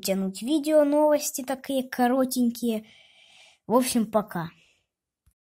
тянуть видео, новости такие коротенькие. В общем, пока.